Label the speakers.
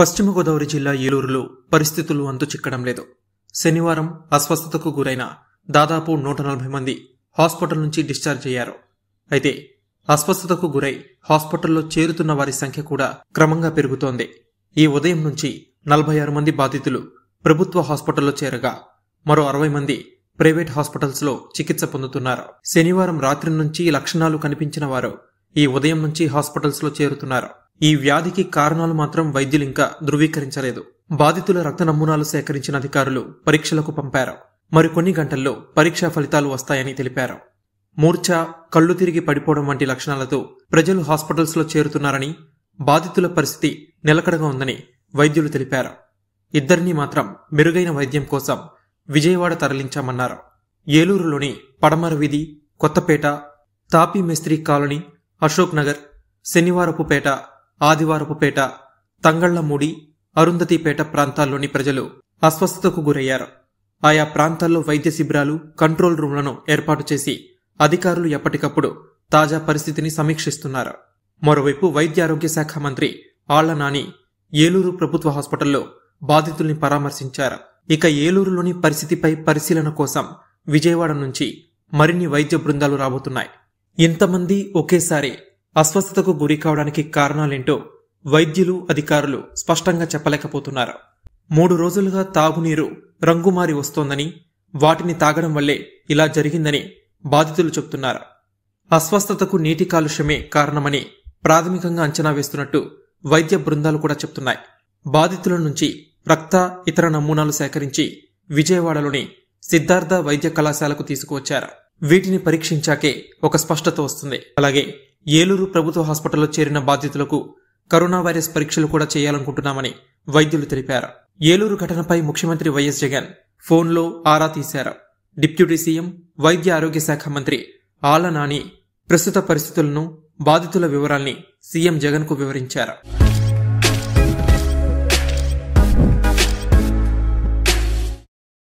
Speaker 1: పశ్చిమ గోదావరి జిల్లా ఏలూరులో పరిస్థితులు అంతు చిక్కడం లేదు శనివారం అస్వస్థతకు గురైన దాదాపు నూట నలభై మంది హాస్పిటల్ నుంచి డిశ్చార్జ్ అయ్యారు అయితే అస్వస్థతకు గురై హాస్పిటల్లో చేరుతున్న వారి సంఖ్య కూడా క్రమంగా పెరుగుతోంది ఈ ఉదయం నుంచి నలభై ఆరు మంది బాధితులు ప్రభుత్వ హాస్పిటల్లో చేరగా మరో అరవై మంది ప్రైవేట్ హాస్పిటల్స్లో చికిత్స పొందుతున్నారు శనివారం రాత్రి నుంచి లక్షణాలు కనిపించిన వారు ఈ ఉదయం నుంచి హాస్పిటల్స్లో చేరుతున్నారు ఈ వ్యాధికి కారణాలు మాత్రం వైద్యులు ఇంకా ధృవీకరించలేదు బాధితుల రక్త నమూనాలు సేకరించిన అధికారులు పరీక్షలకు పంపారు మరికొన్ని గంటల్లో పరీక్షా ఫలితాలు వస్తాయని తెలిపారు మూర్ఛ కళ్ళు తిరిగి పడిపోవడం వంటి లక్షణాలతో ప్రజలు హాస్పిటల్స్లో చేరుతున్నారని బాధితుల పరిస్థితి నిలకడగా ఉందని వైద్యులు తెలిపారు ఇద్దరినీ మాత్రం మెరుగైన వైద్యం కోసం విజయవాడ తరలించామన్నారు ఏలూరులోని పడమర వీధి కొత్తపేట తాపీ మేస్త్రి కాలనీ అశోక్ నగర్ శనివారపుపేట ఆదివారపుపేట తంగళ్లమూడి అరుంధతిపేట ప్రాంతాల్లోని ప్రజలు అస్వస్థతకు గురయ్యారు ఆయా ప్రాంతాల్లో వైద్య శిబిరాలు కంట్రోల్ రూమ్లను ఏర్పాటు చేసి అధికారులు ఎప్పటికప్పుడు తాజా పరిస్థితిని సమీక్షిస్తున్నారు మరోవైపు వైద్య ఆరోగ్య శాఖ మంత్రి ఆళ్ల నాని ఏలూరు ప్రభుత్వ హాస్పిటల్లో బాధితుల్ని పరామర్శించారు ఇక ఏలూరులోని పరిస్థితిపై పరిశీలన కోసం విజయవాడ నుంచి మరిన్ని వైద్య బృందాలు రాబోతున్నాయి ఇంతమంది ఒకేసారి అస్వస్థతకు గురి కావడానికి కారణాలేంటో వైద్యులు అధికారులు స్పష్టంగా చెప్పలేకపోతున్నారు మూడు రోజులుగా తాగునీరు రంగుమారి వస్తోందని వాటిని తాగడం వల్లే ఇలా జరిగిందని బాధితులు చెబుతున్నారు అస్వస్థతకు నీటి కాలుష్యమే కారణమని ప్రాథమికంగా అంచనా వేస్తున్నట్టు వైద్య బృందాలు కూడా చెప్తున్నాయి బాధితుల నుంచి రక్త ఇతర నమూనాలు సేకరించి విజయవాడలోని సిద్ధార్థ వైద్య కళాశాలకు తీసుకువచ్చారు వీటిని పరీక్షించాకే ఒక స్పష్టత వస్తుంది అలాగే ఏలూరు ప్రభుత్వ హాస్పిటల్లో చేరిన బాధితులకు కరోనా వైరస్ పరీక్షలు కూడా చేయాలనుకుంటున్నామని వైద్యులు తెలిపారు ఏలూరు ఘటనపై ముఖ్యమంత్రి వైఎస్ జగన్ ఫోన్లో ఆరా తీశారు డిప్యూటీ సీఎం వైద్య ఆరోగ్య శాఖ మంత్రి ఆల నాని ప్రస్తుత పరిస్థితులను బాధితుల వివరాల్ని సీఎం జగన్కు వివరించారు